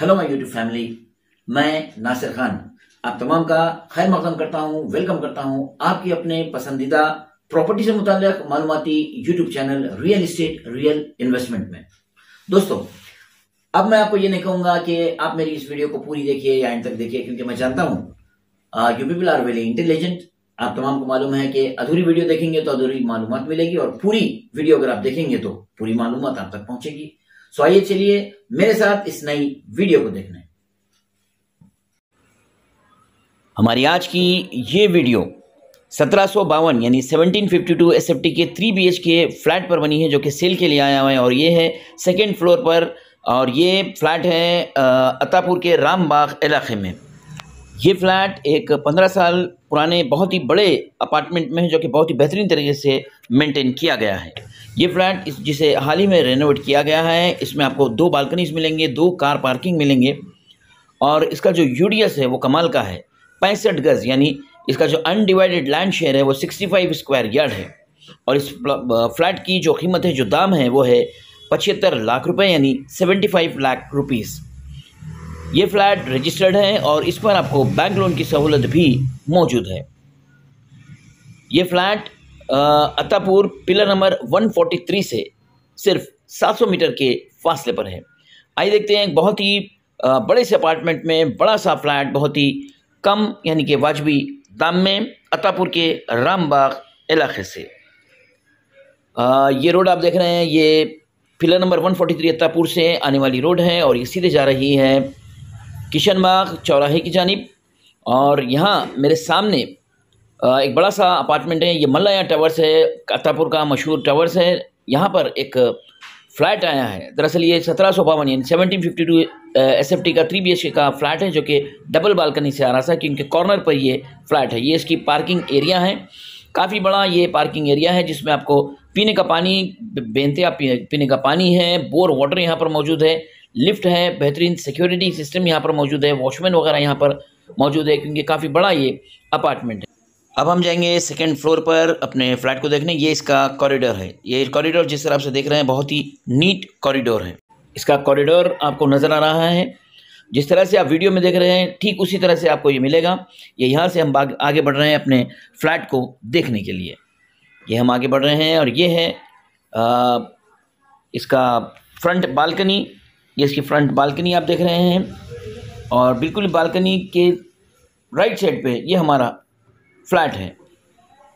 hello my YouTube family मैं नासिर खान आप तमाम का खैर मकदम करता हूँ वेलकम करता हूँ आपकी अपने पसंदीदा प्रॉपर्टी से मुताल मालूमती YouTube channel real estate real investment में दोस्तों अब मैं आपको ये नहीं कहूंगा कि आप मेरी इस वीडियो को पूरी देखिए या एंड तक देखिए क्योंकि मैं जानता हूं you people are very intelligent आप तमाम को मालूम है कि अधूरी वीडियो देखेंगे तो अधूरी मालूम मिलेगी और पूरी वीडियो अगर आप देखेंगे तो पूरी मालूम आप तक पहुंचेगी सो आइए चलिए मेरे साथ इस नई वीडियो को देखने हमारी आज की ये वीडियो सत्रह यानी 1752 फिफ्टी के थ्री के फ्लैट पर बनी है जो कि सेल के लिए आया हुआ है और ये है सेकेंड फ्लोर पर और ये फ्लैट है अतापुर के रामबाग इलाके में ये फ्लैट एक पंद्रह साल पुराने बहुत ही बड़े अपार्टमेंट में है जो कि बहुत ही बेहतरीन तरीके से मेंटेन किया गया है ये फ्लैट इस जिसे हाल ही में रेनोवेट किया गया है इसमें आपको दो बालकनीज मिलेंगे दो कार पार्किंग मिलेंगे और इसका जो यूडीएस है वो कमाल का है पैंसठ गज़ यानी इसका जो अनडिवाइडेड लैंड शेयर है वो सिक्सटी फाइव स्क्वायर यार्ड है और इस फ्लैट की जो कीमत है जो दाम है वो है पचहत्तर लाख रुपये यानी सेवेंटी फाइव लाख रुपीज़ ये फ्लैट रजिस्टर्ड है और इस पर आपको बैंक लोन की सहूलत भी मौजूद है ये फ्लैट अतापुर पिलर नंबर 143 से सिर्फ 700 मीटर के फासले पर है आइए देखते हैं बहुत ही बड़े से अपार्टमेंट में बड़ा सा फ्लैट बहुत ही कम यानी कि वाजबी दाम में अतापुर के रामबाग इलाके से ये रोड आप देख रहे हैं ये पिलर नंबर 143 अतापुर से आने वाली रोड है और ये सीधे जा रही है किशन बाग चौराहे की जानब और यहाँ मेरे सामने एक बड़ा सा अपार्टमेंट है ये मल्लाया टावर्स है कातापुर का मशहूर टावर्स है यहाँ पर एक फ्लैट आया है दरअसल ये सत्रह सौ बावन यानी seventeen fifty two S F T का थ्री बी एच के का फ्लैट है जो कि डबल बालकनी से आ रहा था क्योंकि कॉर्नर पर ये फ्लैट है ये इसकी पार्किंग एरिया है काफ़ी बड़ा ये पार्किंग एरिया है जिसमें आपको पीने का पानी बेनते पीने का पानी है बोर वाटर यहाँ पर मौजूद है लिफ्ट है बेहतरीन सिक्योरिटी सिस्टम यहाँ पर मौजूद है वॉचमैन वगैरह यहाँ पर मौजूद है क्योंकि काफ़ी बड़ा ये अपार्टमेंट है अब हम जाएंगे सेकेंड फ्लोर पर अपने फ्लैट को देखने ये इसका कॉरिडोर है ये कॉरिडोर जिस तरह आपसे देख रहे हैं बहुत ही नीट कॉरिडोर है इसका कॉरिडोर आपको नज़र आ रहा है जिस तरह से आप वीडियो में देख रहे हैं ठीक उसी तरह से आपको ये मिलेगा ये यहाँ से हम आगे बढ़ रहे हैं अपने फ्लैट को देखने के लिए ये हम आगे बढ़ रहे हैं और ये है आ, इसका फ्रंट बालकनी ये इसकी फ्रंट बालकनी आप देख रहे हैं और बिल्कुल बालकनी के राइट साइड पे ये हमारा फ्लैट है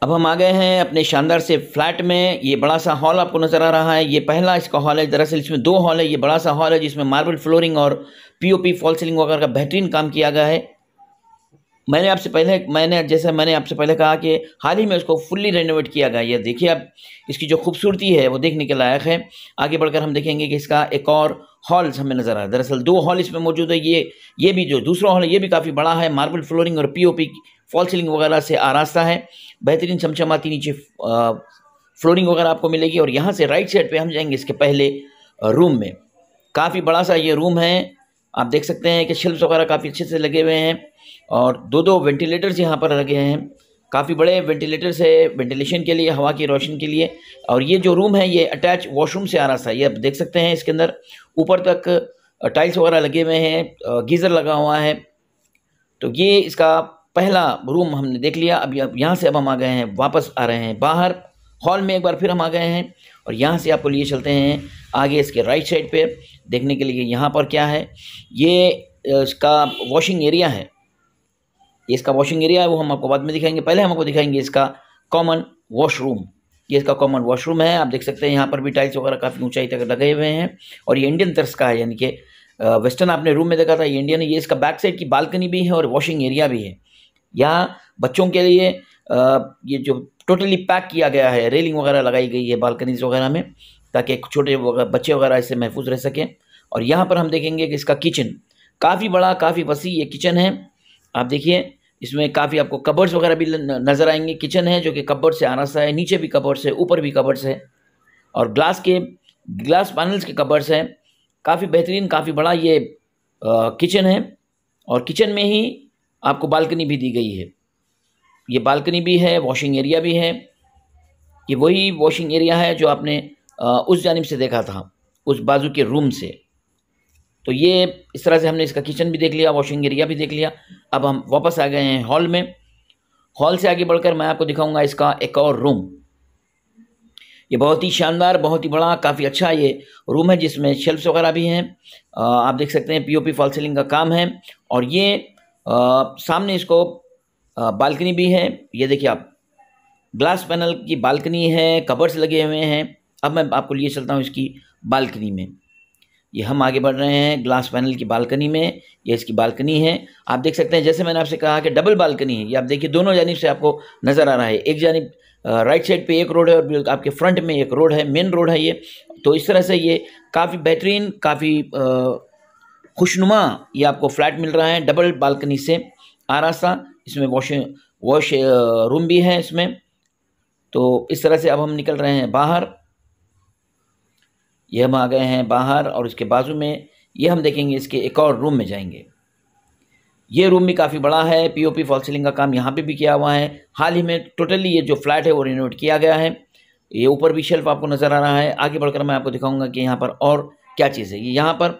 अब हम आ गए हैं अपने शानदार से फ्लैट में ये बड़ा सा हॉल आपको नज़र आ रहा है ये पहला इसका हॉल है दरअसल इसमें दो हॉल है ये बड़ा सा हॉल है जिसमें मार्बल फ्लोरिंग और पीओपी फॉल सीलिंग वगैरह का बेहतरीन काम किया गया है मैंने आपसे पहले मैंने जैसे मैंने आपसे पहले कहा कि हाल ही में उसको फुल्ली रेनोवेट किया गया यह देखिए अब इसकी जो खूबसूरती है वो देखने के लायक है आगे बढ़कर हम देखेंगे कि इसका एक और हॉल्स हमें नज़र आ रहे दरअसल दो हॉल इसमें मौजूद है ये ये भी जो दूसरा हॉल है ये भी काफ़ी बड़ा है मार्बल फ्लोरिंग और पीओपी फॉल सीलिंग वगैरह से आरास्ता है बेहतरीन चमचमाती नीचे फ्लोरिंग वगैरह आपको मिलेगी और यहाँ से राइट साइड पे हम जाएंगे इसके पहले रूम में काफ़ी बड़ा सा ये रूम है आप देख सकते हैं कि शेल्फ वगैरह काफ़ी अच्छे से लगे हुए हैं और दो दो वेंटिलेटर्स यहाँ पर लगे हैं काफ़ी बड़े वेंटिलेटर्स है वेंटिलेशन के लिए हवा की रोशन के लिए और ये जो रूम है ये अटैच वॉशरूम से आ रहा था ये आप देख सकते हैं इसके अंदर ऊपर तक टाइल्स वगैरह लगे हुए हैं गीज़र लगा हुआ है तो ये इसका पहला रूम हमने देख लिया अब यहाँ से अब हम आ गए हैं वापस आ रहे हैं बाहर हॉल में एक बार फिर हम आ गए हैं और यहाँ से आपको लिए चलते हैं आगे इसके राइट साइड पर देखने के लिए यहाँ पर क्या है ये इसका वॉशिंग एरिया है ये इसका वॉशिंग एरिया है वो हम आपको बाद में दिखाएंगे पहले हम आपको दिखाएंगे इसका कॉमन वॉशरूम ये इसका कॉमन वॉशरूम है आप देख सकते हैं यहाँ पर भी टाइल्स वगैरह काफ़ी ऊंचाई तक लगे हुए हैं और ये इंडियन तर्स का है यानी कि वेस्टर्न आपने रूम में देखा था ये इंडियन ये इसका बैक साइड की बालकनी भी है और वॉशिंग एरिया भी है यहाँ बच्चों के लिए ये जो टोटली पैक किया गया है रेलिंग वगैरह लगाई गई है बालकनीज वगैरह में ताकि छोटे बच्चे वगैरह इससे महफूज रह सकें और यहाँ पर हम देखेंगे कि इसका किचन काफ़ी बड़ा काफ़ी वसी ये किचन है आप देखिए इसमें काफ़ी आपको कबर्स वगैरह भी नज़र आएंगे किचन है जो कि कबर्ड से सा है नीचे भी कबर्स है ऊपर भी कबर्स है और ग्लास के ग्लास पैनल्स के कबर्स हैं काफ़ी बेहतरीन काफ़ी बड़ा ये किचन है और किचन में ही आपको बालकनी भी दी गई है ये बालकनी भी है वॉशिंग एरिया भी है ये वही वॉशिंग एरिया है जो आपने आ, उस जानब से देखा था उस बाजू के रूम से तो ये इस तरह से हमने इसका किचन भी देख लिया वॉशिंग एरिया भी देख लिया अब हम वापस आ गए हैं हॉल में हॉल से आगे बढ़कर मैं आपको दिखाऊंगा इसका एक और रूम ये बहुत ही शानदार बहुत ही बड़ा काफ़ी अच्छा ये रूम है जिसमें शेल्फ्स वगैरह भी हैं आप देख सकते हैं पीओपी फॉल सीलिंग का काम है और ये आ, सामने इसको बालकनी भी है ये देखिए आप ग्लास पैनल की बालकनी है कबर्स लगे हुए हैं अब मैं आपको लिए चलता हूँ इसकी बालकनी में ये हम आगे बढ़ रहे हैं ग्लास पैनल की बालकनी में ये इसकी बालकनी है आप देख सकते हैं जैसे मैंने आपसे कहा कि डबल बालकनी है ये आप देखिए दोनों जानब से आपको नज़र आ रहा है एक जानब राइट साइड पे एक रोड है और आपके फ्रंट में एक रोड है मेन रोड है ये तो इस तरह से ये काफ़ी बेहतरीन काफ़ी खुशनुमा ये आपको फ्लैट मिल रहा है डबल बालकनी से आरासा इसमें वॉशिंग वॉश रूम भी है इसमें तो इस तरह से अब हम निकल रहे हैं बाहर ये हम आ गए हैं बाहर और इसके बाजू में ये हम देखेंगे इसके एक और रूम में जाएंगे ये रूम भी काफ़ी बड़ा है पीओपी फॉल सीलिंग का काम यहाँ पे भी किया हुआ है हाल ही में टोटली ये जो फ्लैट है वो रिनोवेट किया गया है ये ऊपर भी शेल्फ आपको नज़र आ रहा है आगे बढ़कर मैं आपको दिखाऊंगा कि यहाँ पर और क्या चीज़ है यहाँ पर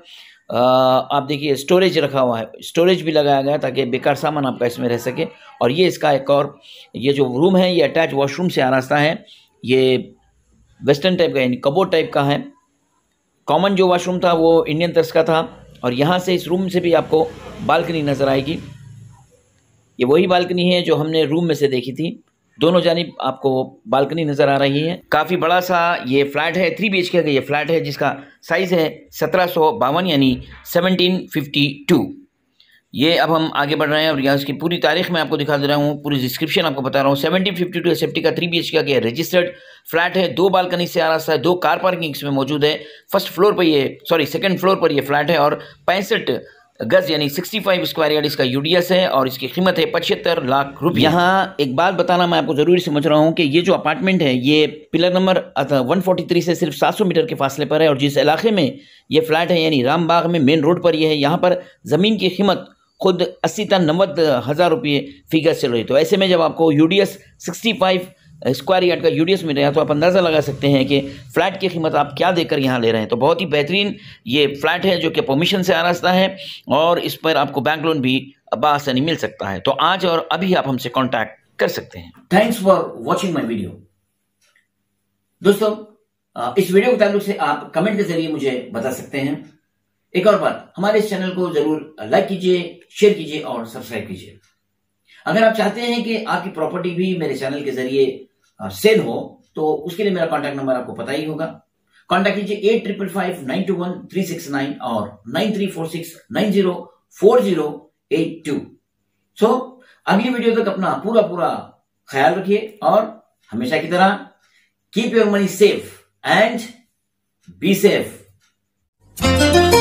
आप देखिए स्टोरेज रखा हुआ है स्टोरेज भी लगाया गया ताकि बेकार सामान आपका इसमें रह सके और ये इसका एक और ये जो रूम है ये अटैच वॉशरूम से आ रास्ता है ये वेस्टर्न टाइप का यानी कबोर्ड टाइप का है कॉमन जो वॉशरूम था वो इंडियन तर्स का था और यहाँ से इस रूम से भी आपको बालकनी नज़र आएगी ये वही बालकनी है जो हमने रूम में से देखी थी दोनों जानब आपको बालकनी नज़र आ रही है काफ़ी बड़ा सा ये फ्लैट है थ्री बी एच के का ये फ्लैट है जिसका साइज़ है सत्रह सौ बावन यानी सेवनटीन फिफ्टी टू ये अब हम आगे बढ़ रहे हैं और यहाँ इसकी पूरी तारीख मैं आपको दिखा दे रहा हूँ पूरी डिस्क्रिप्शन आपको बता रहा हूँ सेवेंटी फिफ्टी टू एस का थ्री बी एच का रजिस्टर्ड फ्लैट है दो बालकनी से आ रास्ता है दो कार पार्किंग इसमें मौजूद है फर्स्ट फ्लोर पर ये सॉरी सेकेंड फ्लोर पर यह फ्लैट है और पैंसठ गज यानी 65 स्क्वायर यार्ड इसका यूडीएस है और इसकी कीमत है पचहत्तर लाख रुपये यहाँ एक बात बताना मैं आपको ज़रूरी समझ रहा हूँ कि ये जो अपार्टमेंट है ये पिलर नंबर 143 से सिर्फ 700 मीटर के फासले पर है और जिस इलाके में ये फ्लैट है यानी रामबाग में मेन रोड पर ये है यहाँ पर ज़मीन की कीमत खुद अस्सी तक नब्बे हज़ार रुपये फिगर चल रही तो ऐसे में जब आपको U D S sixty five square yard का यू डी एस मिल रहा है तो आप अंदाज़ा लगा सकते हैं कि फ्लैट की कीमत आप क्या देकर यहाँ ले रहे हैं तो बहुत ही बेहतरीन ये फ्लैट है जो कि परमिशन से आरास्ता है और इस पर आपको बैंक लोन भी बासानी मिल सकता है तो आज और अभी आप हमसे कॉन्टैक्ट कर सकते हैं thanks for watching my video दोस्तों इस वीडियो के ताल्लुक से आप कमेंट के जरिए मुझे बता सकते हैं एक और बात हमारे इस चैनल को जरूर लाइक कीजिए शेयर कीजिए और सब्सक्राइब कीजिए अगर आप चाहते हैं कि आपकी प्रॉपर्टी भी मेरे चैनल के जरिए सेल हो तो उसके लिए मेरा कॉन्टैक्ट नंबर आपको पता ही होगा कॉन्टैक्ट कीजिए eight triple five nine two one three six nine और nine three four six nine zero four zero eight two so अगली वीडियो तक अपना पूरा पूरा ख्याल रखिए और हमेशा की तरह keep your money safe and be safe